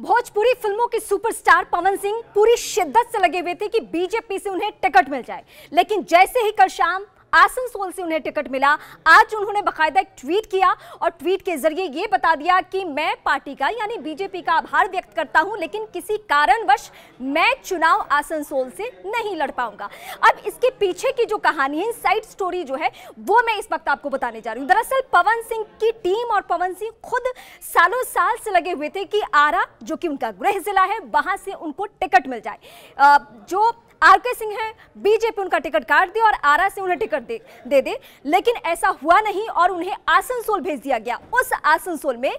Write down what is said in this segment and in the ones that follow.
भोजपुरी फिल्मों के सुपरस्टार पवन सिंह पूरी शिद्दत से लगे हुए थे कि बीजेपी से उन्हें टिकट मिल जाए लेकिन जैसे ही कल शाम आसनसोल से उन्हें टिकट मिला आज उन्होंने बाकायदा एक ट्वीट किया और ट्वीट के जरिए ये बता दिया कि मैं पार्टी का यानी बीजेपी का आभार व्यक्त करता हूं लेकिन किसी कारणवश मैं चुनाव आसनसोल से नहीं लड़ पाऊंगा अब इसके पीछे की जो कहानी है साइड स्टोरी जो है वो मैं इस वक्त आपको बताने जा रही हूँ दरअसल पवन सिंह की टीम और पवन सिंह खुद सालों साल से लगे हुए थे कि आरा जो कि उनका गृह जिला है वहां से उनको टिकट मिल जाए जो आर के सिंह हैं बीजेपी उनका टिकट काट दे और आरा से उन्हें टिकट दे दे दे लेकिन ऐसा हुआ नहीं और उन्हें आसनसोल भेज दिया गया उस आसनसोल में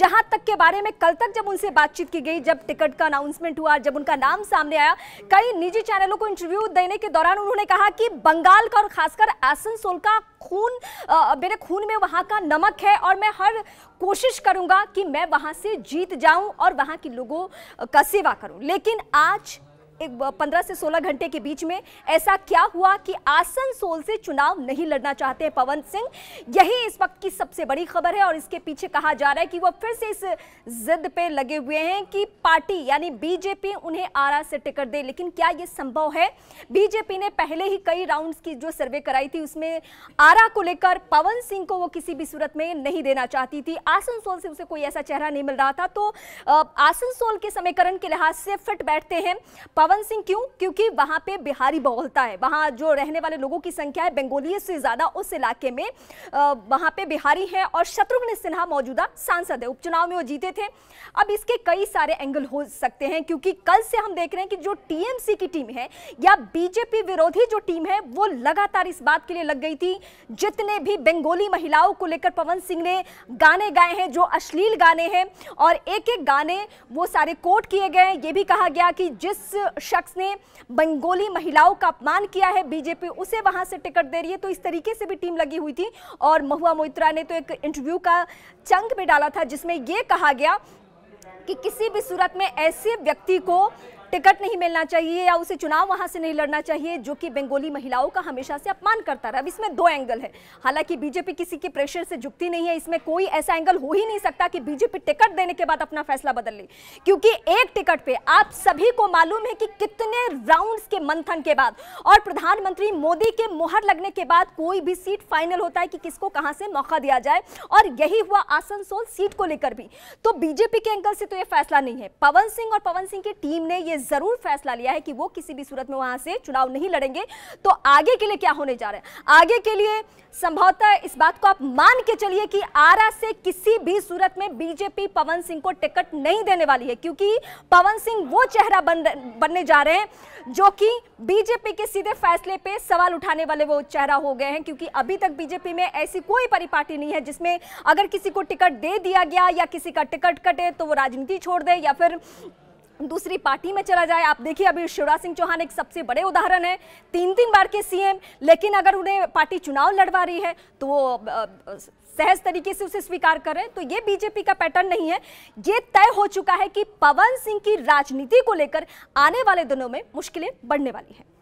जहां तक के बारे में कल तक जब उनसे बातचीत की गई जब टिकट का अनाउंसमेंट हुआ जब उनका नाम सामने आया कई निजी चैनलों को इंटरव्यू देने के दौरान उन्होंने कहा कि बंगाल का और खासकर आसनसोल का खून मेरे खून में वहाँ का नमक है और मैं हर कोशिश करूँगा कि मैं वहाँ से जीत जाऊँ और वहाँ के लोगों का सेवा करूँ लेकिन आज पंद्रह से सोलह घंटे के बीच में ऐसा क्या हुआ कि आसनसोल से चुनाव नहीं लड़ना चाहते हैं पवन सिंह यही इस वक्त की सबसे बड़ी खबर है और इसके पीछे कहा जा रहा है कि वो फिर से इस जिद पे लगे हुए हैं कि पार्टी यानी बीजेपी उन्हें आरा से टिकट दे लेकिन क्या ये संभव है बीजेपी ने पहले ही कई राउंड की जो सर्वे कराई थी उसमें आरा को लेकर पवन सिंह को वो किसी भी सूरत में नहीं देना चाहती थी आसनसोल से उसे कोई ऐसा चेहरा नहीं मिल रहा था तो आसनसोल के समीकरण के लिहाज से फिट बैठते हैं पवन सिंह क्यों क्योंकि वहां पे बिहारी बहुलता है वहां जो रहने वाले लोगों की संख्या है बंगोलियों से ज्यादा उस इलाके में वहां पे बिहारी हैं और शत्रुघ्न सिन्हा मौजूदा सांसद है उपचुनाव में वो जीते थे अब इसके कई सारे एंगल हो सकते हैं क्योंकि कल से हम देख रहे हैं कि जो टीएमसी की टीम है या बीजेपी विरोधी जो टीम है वो लगातार इस बात के लिए लग गई थी जितने भी बंगोली महिलाओं को लेकर पवन सिंह ने गाने गाए हैं जो अश्लील गाने हैं और एक एक गाने वो सारे कोट किए गए ये भी कहा गया कि जिस शख्स ने बंगोली महिलाओं का अपमान किया है बीजेपी उसे वहां से टिकट दे रही है तो इस तरीके से भी टीम लगी हुई थी और महुआ मोइत्रा ने तो एक इंटरव्यू का चंक में डाला था जिसमें यह कहा गया कि किसी भी सूरत में ऐसे व्यक्ति को टिकट नहीं मिलना चाहिए या उसे चुनाव वहां से नहीं लड़ना चाहिए जो कि बंगाली महिलाओं का हमेशा से अपमान करता रहा अब इसमें दो एंगल है हालांकि बीजेपी किसी के प्रेशर से झुकती नहीं है इसमें कोई ऐसा एंगल हो ही नहीं सकता कि बीजेपी टिकट देने के बाद अपना फैसला बदल ले क्योंकि एक टिकट पे आप सभी को मालूम है कि कितने राउंड के मंथन के बाद और प्रधानमंत्री मोदी के मुहर लगने के बाद कोई भी सीट फाइनल होता है कि किसको कहां से मौका दिया जाए और यही हुआ आसनसोल सीट को लेकर भी तो बीजेपी के एंगल से तो यह फैसला नहीं है पवन सिंह और पवन सिंह की टीम ने यह जरूर फैसला लिया है कि वो किसी भी सूरत में वहां से चुनाव नहीं लड़ेंगे तो आगे के लिए क्या होने जा रहे हैं आगे के लिए संभवतः इस बात को आप मान के चलिए कि आरा से किसी भी सूरत में बीजेपी पवन सिंह को टिकट नहीं देने वाली है क्योंकि पवन सिंह वो चेहरा बन बनने जा रहे हैं जो कि बीजेपी के सीधे फैसले पे सवाल उठाने वाले वो चेहरा हो गए हैं क्योंकि अभी तक बीजेपी में ऐसी कोई परिपाटी नहीं है जिसमें अगर किसी को टिकट दे दिया गया या किसी का टिकट कटे तो वो राजनीति छोड़ दे या फिर दूसरी पार्टी में चला जाए आप देखिए अभी शिवराज सिंह चौहान एक सबसे बड़े उदाहरण है तीन तीन बार के सीएम लेकिन अगर उन्हें पार्टी चुनाव लड़वा रही है तो वो सहज तरीके से उसे स्वीकार करें तो ये बीजेपी का पैटर्न नहीं है ये तय हो चुका है कि पवन सिंह की राजनीति को लेकर आने वाले दिनों में मुश्किलें बढ़ने वाली हैं